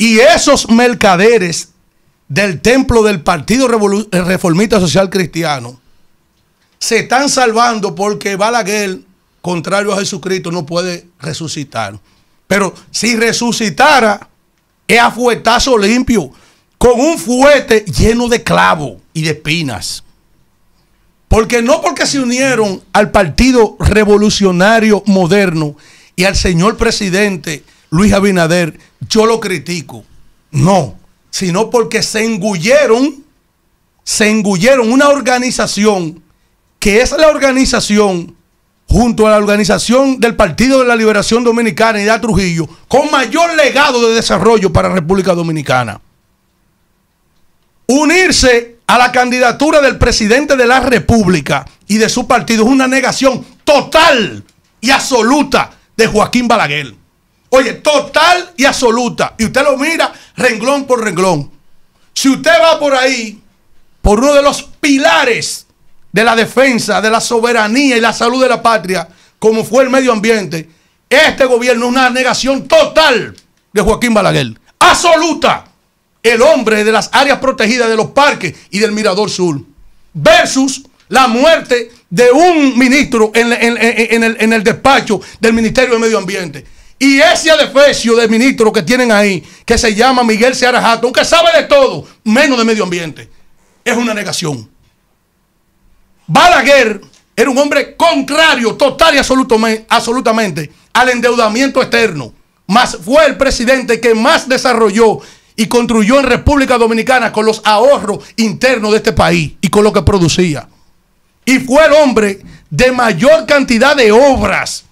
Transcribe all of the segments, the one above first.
Y esos mercaderes del templo del Partido eh, Reformista Social Cristiano se están salvando porque Balaguer, contrario a Jesucristo, no puede resucitar. Pero si resucitara, es a fuetazo limpio, con un fuete lleno de clavo y de espinas. Porque no porque se unieron al Partido Revolucionario Moderno y al señor presidente Luis Abinader, yo lo critico. No, sino porque se engulleron, se engulleron una organización que es la organización junto a la organización del Partido de la Liberación Dominicana y de Trujillo, con mayor legado de desarrollo para República Dominicana. Unirse a la candidatura del presidente de la República y de su partido es una negación total y absoluta de Joaquín Balaguer. Oye, total y absoluta. Y usted lo mira renglón por renglón. Si usted va por ahí, por uno de los pilares de la defensa, de la soberanía y la salud de la patria, como fue el medio ambiente, este gobierno es una negación total de Joaquín Balaguer. Absoluta. El hombre de las áreas protegidas de los parques y del Mirador Sur. Versus la muerte de un ministro en, el despacho del Ministerio de Medio Ambiente. Y ese adefesio de ministro que tienen ahí, que se llama Miguel Seara Jato, que sabe de todo, menos de medio ambiente, es una negación. Balaguer era un hombre contrario total y absolutamente al endeudamiento externo, Más fue el presidente que más desarrolló y construyó en República Dominicana con los ahorros internos de este país y con lo que producía. Y fue el hombre de mayor cantidad de obras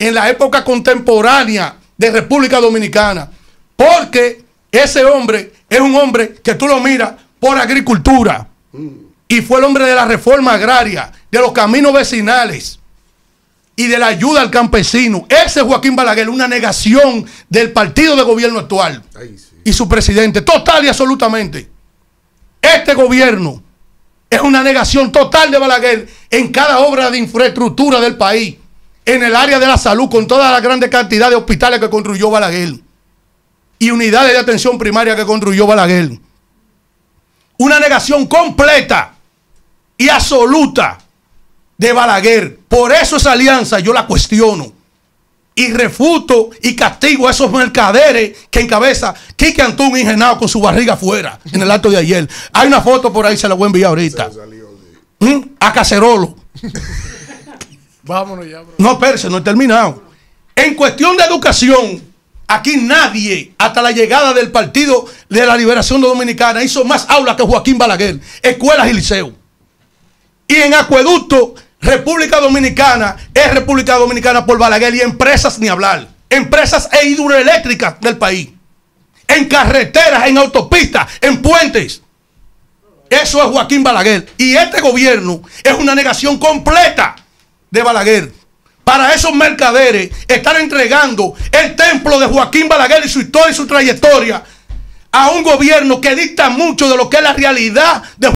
en la época contemporánea de República Dominicana. Porque ese hombre es un hombre que tú lo miras por agricultura. Y fue el hombre de la reforma agraria, de los caminos vecinales y de la ayuda al campesino. Ese Joaquín Balaguer, una negación del partido de gobierno actual y su presidente, total y absolutamente. Este gobierno es una negación total de Balaguer en cada obra de infraestructura del país en el área de la salud con toda la grande cantidad de hospitales que construyó Balaguer y unidades de atención primaria que construyó Balaguer. Una negación completa y absoluta de Balaguer. Por eso esa alianza yo la cuestiono y refuto y castigo a esos mercaderes que encabeza Kike Antún ingenado con su barriga afuera en el acto de ayer. Hay una foto por ahí, se la voy a enviar ahorita. ¿Mm? A Cacerolo. Vámonos ya, No, Pérez, no he terminado. En cuestión de educación, aquí nadie, hasta la llegada del Partido de la Liberación Dominicana, hizo más aulas que Joaquín Balaguer, escuelas y liceos. Y en acueducto, República Dominicana es República Dominicana por Balaguer y empresas ni hablar. Empresas e hidroeléctricas del país. En carreteras, en autopistas, en puentes. Eso es Joaquín Balaguer. Y este gobierno es una negación completa de Balaguer. Para esos mercaderes están entregando el templo de Joaquín Balaguer y su historia y su trayectoria a un gobierno que dicta mucho de lo que es la realidad de